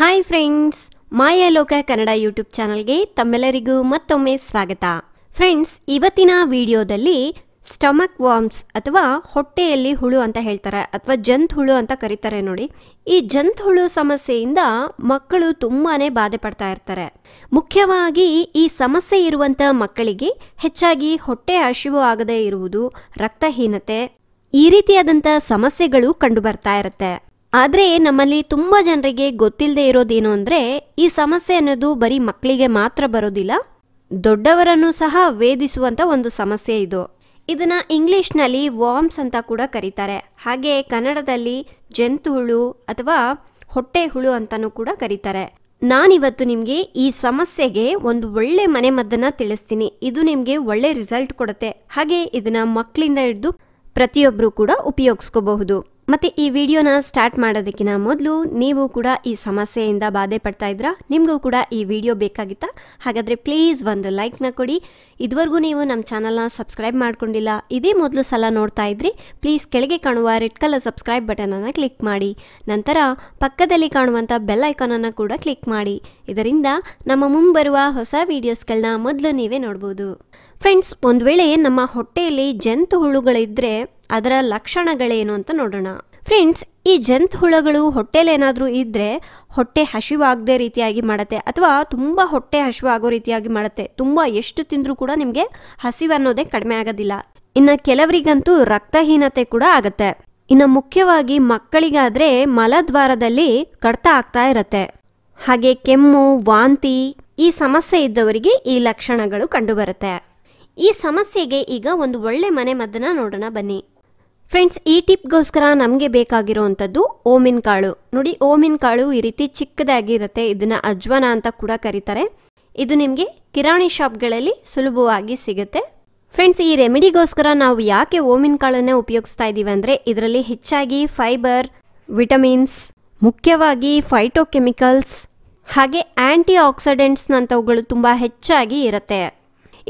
hi friends ಮಾಯಾ ಲೋಕ Kannada YouTube ಚಾನಲ್ಗೆ ತಮ್ಮೆಲ್ಲರಿಗೂ ಮತ್ತೊಮ್ಮೆ ಸ್ವಾಗತ ಫ್ರೆಂಡ್ಸ್ ಇವತ್ತಿನ ವಿಡಿಯೋದಲ್ಲಿ ಸ್ಟಮಕ್ ವಾಮ್ಸ್ ಅಥವಾ ಹೊಟ್ಟೆಯಲ್ಲಿ ಹುಳು ಅಂತ ಹೇಳ್ತಾರೆ ಅಥವಾ ಜಂತ್ ಹುಳು ಅಂತ ಕರೀತಾರೆ ನೋಡಿ ಈ ಜಂತ್ ಹುಳು ಸಮಸ್ಯೆಯಿಂದ ಮಕ್ಕಳು ತುಂಬಾ ಬಾಧೆ ಪಡ್ತಾ ಇರ್ತಾರೆ ಮುಖ್ಯವಾಗಿ ಈ ಸಮಸ್ಯೆ ಇರುವಂತಹ ಮಕ್ಕಳಿಗೆ ಹೆಚ್ಚಾಗಿ ಹೊಟ್ಟೆ ಹಸಿವು ಆಗದೇ ಇರುವುದು ರಕ್ತಹೀನತೆ ಈ ರೀತಿಯಾದಂಥ ಸಮಸ್ಯೆಗಳು ಕಂಡು ಇರುತ್ತೆ ಆದರೆ ನಮ್ಮಲ್ಲಿ ತುಂಬ ಜನರಿಗೆ ಗೊತ್ತಿಲ್ಲದೆ ಇರೋದೇನು ಅಂದರೆ ಈ ಸಮಸ್ಯೆ ಅನ್ನೋದು ಬರೀ ಮಕ್ಕಳಿಗೆ ಮಾತ್ರ ಬರೋದಿಲ್ಲ ದೊಡ್ಡವರನ್ನು ಸಹ ವೇಧಿಸುವಂಥ ಒಂದು ಸಮಸ್ಯೆ ಇದು ಇದನ್ನು ಇಂಗ್ಲೀಷ್ನಲ್ಲಿ ವಾಮ್ಸ್ ಅಂತ ಕೂಡ ಕರೀತಾರೆ ಹಾಗೆ ಕನ್ನಡದಲ್ಲಿ ಜಂತು ಹುಳು ಅಥವಾ ಹೊಟ್ಟೆ ಹುಳು ಅಂತಲೂ ಕೂಡ ಕರೀತಾರೆ ನಾನಿವತ್ತು ನಿಮಗೆ ಈ ಸಮಸ್ಯೆಗೆ ಒಂದು ಒಳ್ಳೆ ಮನೆಮದ್ದನ್ನು ತಿಳಿಸ್ತೀನಿ ಇದು ನಿಮಗೆ ಒಳ್ಳೆ ರಿಸಲ್ಟ್ ಕೊಡುತ್ತೆ ಹಾಗೆ ಇದನ್ನು ಮಕ್ಕಳಿಂದ ಹಿಡಿದು ಪ್ರತಿಯೊಬ್ಬರು ಕೂಡ ಉಪಯೋಗಿಸ್ಕೋಬಹುದು ಮತ್ತು ಈ ವಿಡಿಯೋನ ಸ್ಟಾರ್ಟ್ ಮಾಡೋದಕ್ಕಿಂತ ಮೊದಲು ನೀವು ಕೂಡ ಈ ಸಮಸ್ಯೆಯಿಂದ ಬಾಧೆ ಪಡ್ತಾ ಇದ್ರ ನಿಮಗೂ ಕೂಡ ಈ ವಿಡಿಯೋ ಬೇಕಾಗಿತ್ತಾ ಹಾಗಾದರೆ ಪ್ಲೀಸ್ ಒಂದು ಲೈಕ್ನ ಕೊಡಿ ಇದುವರೆಗೂ ನೀವು ನಮ್ಮ ಚಾನಲ್ನ ಸಬ್ಸ್ಕ್ರೈಬ್ ಮಾಡ್ಕೊಂಡಿಲ್ಲ ಇದೇ ಮೊದಲು ಸಲ ನೋಡ್ತಾ ಇದ್ರಿ ಪ್ಲೀಸ್ ಕೆಳಗೆ ಕಾಣುವ ರೆಡ್ ಕಲರ್ ಸಬ್ಸ್ಕ್ರೈಬ್ ಬಟನನ್ನು ಕ್ಲಿಕ್ ಮಾಡಿ ನಂತರ ಪಕ್ಕದಲ್ಲಿ ಕಾಣುವಂಥ ಬೆಲ್ ಐಕಾನನ್ನು ಕೂಡ ಕ್ಲಿಕ್ ಮಾಡಿ ಇದರಿಂದ ನಮ್ಮ ಮುಂಬರುವ ಹೊಸ ವೀಡಿಯೋಸ್ಗಳನ್ನ ಮೊದಲು ನೀವೇ ನೋಡ್ಬೋದು ಫ್ರೆಂಡ್ಸ್ ಒಂದು ವೇಳೆ ನಮ್ಮ ಹೊಟ್ಟೆಯಲ್ಲಿ ಜಂತು ಹುಳುಗಳಿದ್ರೆ ಅದರ ಲಕ್ಷಣಗಳೇನು ಅಂತ ನೋಡೋಣ ಫ್ರೆಂಡ್ಸ್ ಈ ಜಂತು ಹುಳಗಳು ಹೊಟ್ಟೆಲಿ ಏನಾದರೂ ಇದ್ದರೆ ಹೊಟ್ಟೆ ಹಸಿವಾಗದೆ ರೀತಿಯಾಗಿ ಮಾಡುತ್ತೆ ಅಥವಾ ತುಂಬ ಹೊಟ್ಟೆ ಹಸಿವಾಗೋ ರೀತಿಯಾಗಿ ಮಾಡುತ್ತೆ ತುಂಬ ಎಷ್ಟು ತಿಂದರೂ ಕೂಡ ನಿಮಗೆ ಅನ್ನೋದೇ ಕಡಿಮೆ ಆಗೋದಿಲ್ಲ ಇನ್ನು ಕೆಲವರಿಗಂತೂ ರಕ್ತಹೀನತೆ ಕೂಡ ಆಗುತ್ತೆ ಇನ್ನು ಮುಖ್ಯವಾಗಿ ಮಕ್ಕಳಿಗಾದರೆ ಮಲದ್ವಾರದಲ್ಲಿ ಕಡಿತ ಆಗ್ತಾ ಇರುತ್ತೆ ಹಾಗೆ ಕೆಮ್ಮು ವಾಂತಿ ಈ ಸಮಸ್ಯೆ ಇದ್ದವರಿಗೆ ಈ ಲಕ್ಷಣಗಳು ಕಂಡುಬರುತ್ತೆ ಈ ಸಮಸ್ಯೆಗೆ ಈಗ ಒಂದು ಒಳ್ಳೆ ಮನೆ ಮದ್ದನ ನೋಡೋಣ ಬನ್ನಿ ಫ್ರೆಂಡ್ಸ್ ಈ ಟಿಪ್ಗೋಸ್ಕರ ನಮಗೆ ಬೇಕಾಗಿರುವಂಥದ್ದು ಓಮಿನ ಕಾಳು ನೋಡಿ ಓಮಿನ ಕಾಳು ಈ ರೀತಿ ಚಿಕ್ಕದಾಗಿರುತ್ತೆ ಇದನ್ನು ಅಜ್ವಾನ ಅಂತ ಕೂಡ ಕರೀತಾರೆ ಇದು ನಿಮಗೆ ಕಿರಾಣಿ ಶಾಪ್ಗಳಲ್ಲಿ ಸುಲಭವಾಗಿ ಸಿಗುತ್ತೆ ಫ್ರೆಂಡ್ಸ್ ಈ ರೆಮಿಡಿಗೋಸ್ಕರ ನಾವು ಯಾಕೆ ಓಮಿನ್ ಕಾಳನ್ನೇ ಉಪಯೋಗಿಸ್ತಾ ಇದ್ದೀವಿ ಅಂದರೆ ಇದರಲ್ಲಿ ಹೆಚ್ಚಾಗಿ ಫೈಬರ್ ವಿಟಮಿನ್ಸ್ ಮುಖ್ಯವಾಗಿ ಫೈಟೋಕೆಮಿಕಲ್ಸ್ ಹಾಗೆ ಆ್ಯಂಟಿ ಆಕ್ಸಿಡೆಂಟ್ಸ್ನಂಥವುಗಳು ತುಂಬ ಹೆಚ್ಚಾಗಿ ಇರುತ್ತೆ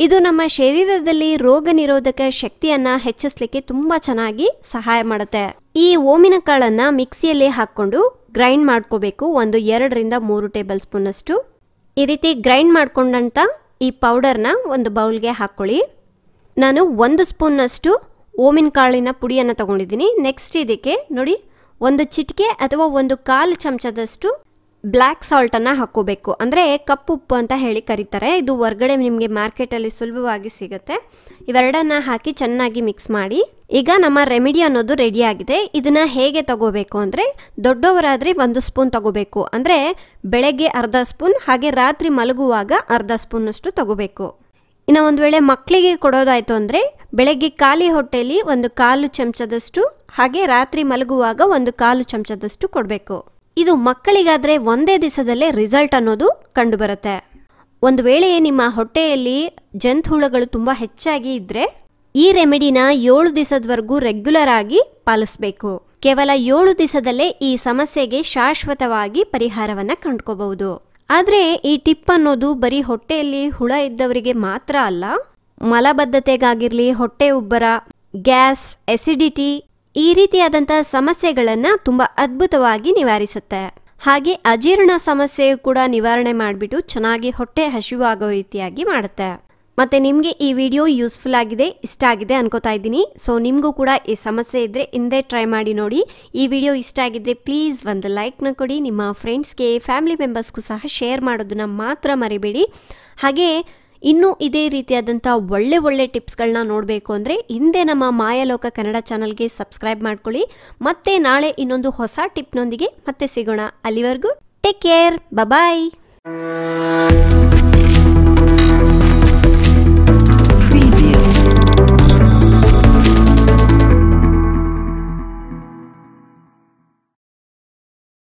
ಇದು ನಮ್ಮ ಶರೀರದಲ್ಲಿ ರೋಗ ನಿರೋಧಕ ಶಕ್ತಿಯನ್ನ ಹೆಚ್ಚಿಸಲಿಕ್ಕೆ ತುಂಬಾ ಚೆನ್ನಾಗಿ ಸಹಾಯ ಮಾಡುತ್ತೆ ಈ ಓಮಿನ ಕಾಳನ್ನ ಮಿಕ್ಸಿಯಲ್ಲಿ ಹಾಕೊಂಡು ಗ್ರೈಂಡ್ ಮಾಡ್ಕೋಬೇಕು ಒಂದು ಎರಡರಿಂದ ಮೂರು ಟೇಬಲ್ ಸ್ಪೂನ್ ಅಷ್ಟು ಈ ರೀತಿ ಗ್ರೈಂಡ್ ಮಾಡ್ಕೊಂಡಂತ ಈ ಪೌಡರ್ನ ಒಂದು ಬೌಲ್ಗೆ ಹಾಕ್ಕೊಳ್ಳಿ ನಾನು ಒಂದು ಅಷ್ಟು ಓಮಿನ ಕಾಳಿನ ಪುಡಿಯನ್ನು ತಗೊಂಡಿದ್ದೀನಿ ನೆಕ್ಸ್ಟ್ ಇದಕ್ಕೆ ನೋಡಿ ಒಂದು ಚಿಟಿಕೆ ಅಥವಾ ಒಂದು ಕಾಲು ಚಮಚದಷ್ಟು ಬ್ಲ್ಯಾಕ್ ಸಾಲ್ಟನ್ನು ಹಾಕೋಬೇಕು ಅಂದರೆ ಕಪ್ಪು ಉಪ್ಪು ಅಂತ ಹೇಳಿ ಕರೀತಾರೆ ಇದು ಹೊರ್ಗಡೆ ನಿಮಗೆ ಮಾರ್ಕೆಟಲ್ಲಿ ಸುಲಭವಾಗಿ ಸಿಗುತ್ತೆ ಇವೆರಡನ್ನ ಹಾಕಿ ಚೆನ್ನಾಗಿ ಮಿಕ್ಸ್ ಮಾಡಿ ಈಗ ನಮ್ಮ ರೆಮಿಡಿ ಅನ್ನೋದು ರೆಡಿಯಾಗಿದೆ ಇದನ್ನು ಹೇಗೆ ತಗೋಬೇಕು ಅಂದರೆ ದೊಡ್ಡವರಾದರೆ ಒಂದು ಸ್ಪೂನ್ ತಗೋಬೇಕು ಅಂದರೆ ಬೆಳಗ್ಗೆ ಅರ್ಧ ಸ್ಪೂನ್ ಹಾಗೆ ರಾತ್ರಿ ಮಲಗುವಾಗ ಅರ್ಧ ಸ್ಪೂನಷ್ಟು ತಗೋಬೇಕು ಇನ್ನು ಒಂದು ವೇಳೆ ಮಕ್ಕಳಿಗೆ ಕೊಡೋದಾಯಿತು ಅಂದರೆ ಬೆಳಗ್ಗೆ ಖಾಲಿ ಹೊಟ್ಟೆಯಲ್ಲಿ ಒಂದು ಕಾಲು ಚಮಚದಷ್ಟು ಹಾಗೆ ರಾತ್ರಿ ಮಲಗುವಾಗ ಒಂದು ಕಾಲು ಚಮಚದಷ್ಟು ಕೊಡಬೇಕು ಇದು ಮಕ್ಕಳಿಗಾದರೆ ಒಂದೇ ದಿವಸದಲ್ಲೇ ರಿಸಲ್ಟ್ ಅನ್ನೋದು ಕಂಡುಬರುತ್ತೆ ಒಂದು ವೇಳೆ ನಿಮ್ಮ ಹೊಟ್ಟೆಯಲ್ಲಿ ಜಂತ್ ಹುಳುಗಳು ತುಂಬ ಹೆಚ್ಚಾಗಿ ಇದ್ದರೆ ಈ ರೆಮಿಡಿನ ಏಳು ದಿವಸದವರೆಗೂ ರೆಗ್ಯುಲರ್ ಆಗಿ ಪಾಲಿಸಬೇಕು ಕೇವಲ ಏಳು ದಿವಸದಲ್ಲೇ ಈ ಸಮಸ್ಯೆಗೆ ಶಾಶ್ವತವಾಗಿ ಪರಿಹಾರವನ್ನು ಕಂಡುಕೋಬಹುದು ಆದರೆ ಈ ಟಿಪ್ ಅನ್ನೋದು ಬರೀ ಹೊಟ್ಟೆಯಲ್ಲಿ ಹುಳ ಇದ್ದವರಿಗೆ ಮಾತ್ರ ಅಲ್ಲ ಮಲಬದ್ಧತೆಗಾಗಿರಲಿ ಹೊಟ್ಟೆ ಉಬ್ಬರ ಗ್ಯಾಸ್ ಎಸಿಡಿಟಿ ಈ ರೀತಿಯಾದಂಥ ಸಮಸ್ಯೆಗಳನ್ನು ತುಂಬ ಅದ್ಭುತವಾಗಿ ನಿವಾರಿಸುತ್ತೆ ಹಾಗೆ ಅಜೀರ್ಣ ಸಮಸ್ಯೆ ಕೂಡ ನಿವಾರಣೆ ಮಾಡಿಬಿಟ್ಟು ಚೆನ್ನಾಗಿ ಹೊಟ್ಟೆ ಹಸಿವಾಗೋ ರೀತಿಯಾಗಿ ಮಾಡುತ್ತೆ ಮತ್ತು ನಿಮಗೆ ಈ ವಿಡಿಯೋ ಯೂಸ್ಫುಲ್ ಆಗಿದೆ ಇಷ್ಟ ಆಗಿದೆ ಅನ್ಕೋತಾ ಇದ್ದೀನಿ ಸೊ ನಿಮಗೂ ಕೂಡ ಈ ಸಮಸ್ಯೆ ಇದ್ದರೆ ಹಿಂದೆ ಟ್ರೈ ಮಾಡಿ ನೋಡಿ ಈ ವಿಡಿಯೋ ಇಷ್ಟ ಆಗಿದ್ದರೆ ಪ್ಲೀಸ್ ಒಂದು ಲೈಕ್ನ ಕೊಡಿ ನಿಮ್ಮ ಫ್ರೆಂಡ್ಸ್ಗೆ ಫ್ಯಾಮಿಲಿ ಮೆಂಬರ್ಸ್ಗೂ ಸಹ ಶೇರ್ ಮಾಡೋದನ್ನ ಮಾತ್ರ ಮರಿಬೇಡಿ ಹಾಗೆ ಇನ್ನೂ ಇದೇ ರೀತಿಯಾದಂಥ ಒಳ್ಳೆ ಒಳ್ಳೆ ಟಿಪ್ಸ್ಗಳನ್ನ ನೋಡಬೇಕು ಅಂದರೆ ಹಿಂದೆ ನಮ್ಮ ಮಾಯಾಲೋಕ ಕನ್ನಡ ಚಾನಲ್ಗೆ ಸಬ್ಸ್ಕ್ರೈಬ್ ಮಾಡ್ಕೊಳ್ಳಿ ಮತ್ತೆ ನಾಳೆ ಇನ್ನೊಂದು ಹೊಸ ಟಿಪ್ನೊಂದಿಗೆ ಮತ್ತೆ ಸಿಗೋಣ ಅಲ್ಲಿವರೆಗೂ ಟೇಕ್ ಕೇರ್ ಬಬಾಯ್